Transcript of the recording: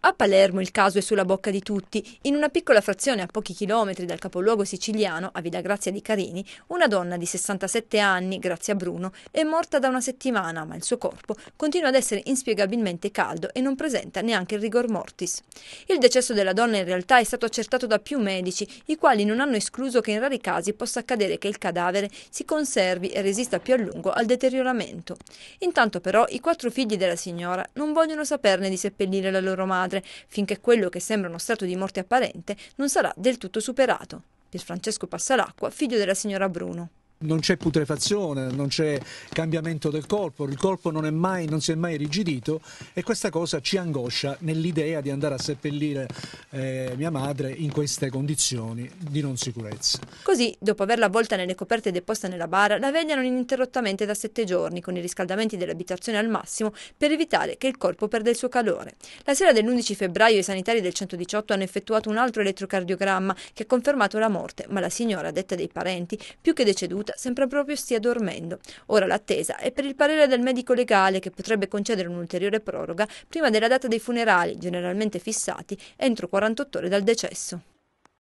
A Palermo il caso è sulla bocca di tutti. In una piccola frazione a pochi chilometri dal capoluogo siciliano, a Villa Grazia di Carini, una donna di 67 anni, Grazia Bruno, è morta da una settimana, ma il suo corpo continua ad essere inspiegabilmente caldo e non presenta neanche il rigor mortis. Il decesso della donna in realtà è stato accertato da più medici, i quali non hanno escluso che in rari casi possa accadere che il cadavere si conservi e resista più a lungo al deterioramento. Intanto però i quattro figli della signora non vogliono saperne di seppellire la loro madre padre, finché quello che sembra uno stato di morte apparente non sarà del tutto superato. Pier Francesco Passalacqua, figlio della signora Bruno non c'è putrefazione, non c'è cambiamento del corpo, il corpo non, mai, non, si è mai rigidito e questa cosa ci angoscia nell'idea di andare a seppellire eh, mia madre in queste condizioni di non sicurezza. Così, dopo averla avvolta nelle coperte deposta nella bara, la vegliano ininterrottamente da sette giorni con i riscaldamenti dell'abitazione al massimo per evitare che il corpo perda il suo calore. La sera dell'11 febbraio i sanitari del 118 hanno effettuato un altro elettrocardiogramma che ha confermato la morte, ma la signora, detta dei parenti, più che deceduta, seduta sembra proprio stia dormendo. Ora l'attesa è per il parere del medico legale che potrebbe concedere un'ulteriore proroga prima della data dei funerali, generalmente fissati, entro 48 ore dal decesso.